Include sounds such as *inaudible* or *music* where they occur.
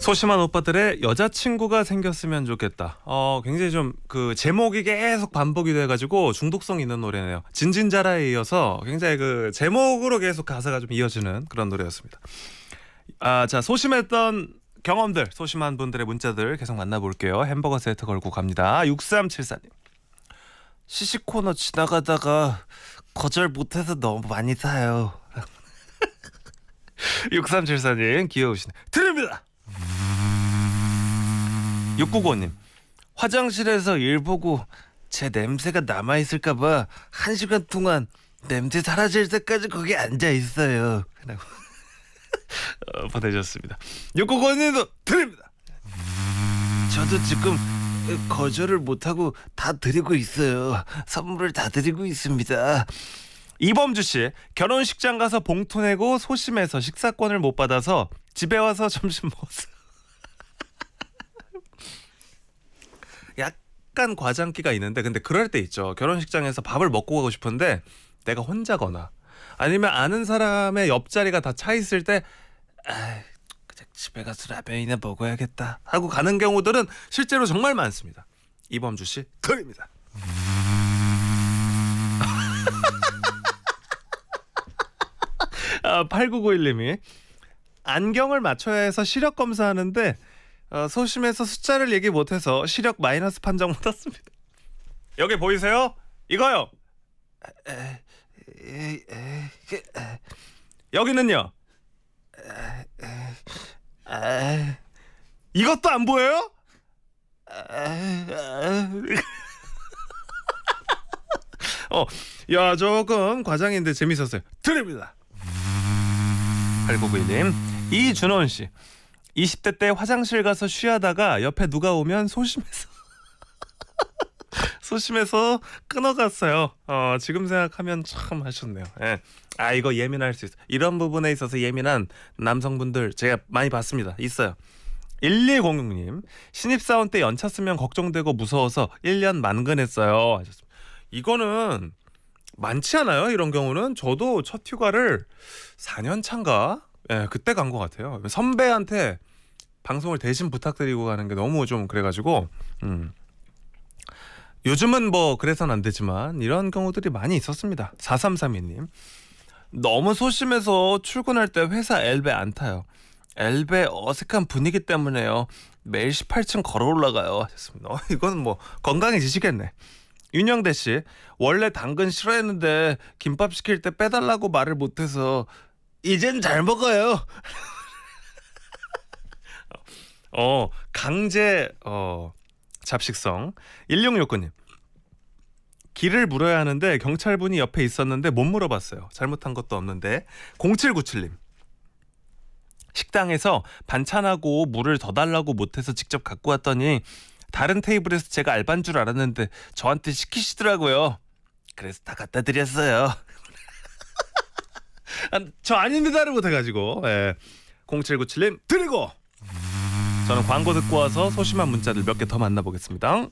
소심한 오빠들의 여자친구가 생겼으면 좋겠다. 어, 굉장히 좀 그 제목이 계속 반복이 돼가지고 중독성 있는 노래네요. 진진자라에 이어서 굉장히 그 제목으로 계속 가사가 좀 이어지는 그런 노래였습니다. 아, 자, 소심했던 경험들, 소심한 분들의 문자들 계속 만나볼게요. 햄버거 세트 걸고 갑니다. 6374님. 시시코너 지나가다가 거절 못해서 너무 많이 사요. 6374님 *laughs* 귀여우시네. 6 9고님 화장실에서 일 보고 제 냄새가 남아 있을까봐 한 시간 동안 냄새 사라질 때까지 거기 앉아 있어요. 라고 *laughs* 어, 보내셨습니다. 6 9고님도 드립니다. 저도 지금 거절을 못하고 다 드리고 있어요. 선물을 다 드리고 있습니다. 이범주 씨 결혼식장 가서 봉투 내고 소심해서 식사권을 못 받아서 집에 와서 점심 먹었어요. 약간 과장기가 있는데 근데 그럴 때 있죠. 결혼식장에서 밥을 먹고 가고 싶은데 내가 혼자거나 아니면 아는 사람의 옆자리가 다 차 있을 때에 집에 가서 라면이나 먹어야겠다 하고 가는 경우들은 실제로 정말 많습니다. 이범주 씨 글입니다. *laughs* 아, 8991님이 안경을 맞춰야 해서 시력 검사하는데 어, 소심해서 숫자를 얘기 못해서 시력 마이너스 판정 받았습니다. 여기 보이세요? 이거요. 여기는요. 이것도 안 보여요? 어, 야 조금 과장인데 재밌었어요. 드립니다. 8 9 9님 이준원 씨. 20대 때 화장실 가서 쉬하다가 옆에 누가 오면 소심해서 *laughs* 소심해서 끊어갔어요. 어, 지금 생각하면 참 하셨네요. 예. 아 이거 예민할 수 있어. 이런 부분에 있어서 예민한 남성분들 제가 많이 봤습니다. 있어요. 1 2 0 6님 신입사원 때 연차 쓰면 걱정되고 무서워서 1년 만근했어요. 하셨습니다. 이거는 많지 않아요. 이런 경우는 저도 첫 휴가를 4년 차인가 예, 그때 간 것 같아요. 선배한테 방송을 대신 부탁드리고 가는 게 너무 좀 그래가지고 음. 요즘은 뭐 그래서는 안 되지만 이런 경우들이 많이 있었습니다. 4332님 너무 소심해서 출근할 때 회사 엘베 안 타요. 엘베 어색한 분위기 때문에요. 매일 18층 걸어 올라가요. 하셨습니다. 어, 이건 뭐 건강해지시겠네. 윤영대 씨, 원래 당근 싫어했는데 김밥 시킬 때 빼달라고 말을 못해서 이젠 잘 먹어요. 어, 강제 어 잡식성. 1669님. 길을 물어야 하는데 경찰분이 옆에 있었는데 못 물어봤어요. 잘못한 것도 없는데. 0797님. 식당에서 반찬하고 물을 더 달라고 못해서 직접 갖고 왔더니 다른 테이블에서 제가 알반줄 알았는데 저한테 시키시더라고요. 그래서 다 갖다 드렸어요. 저 아닙니다를 못해가지고 예. 0797님 드리고 저는 광고 듣고 와서 소심한 문자들 몇 개 더 만나보겠습니다.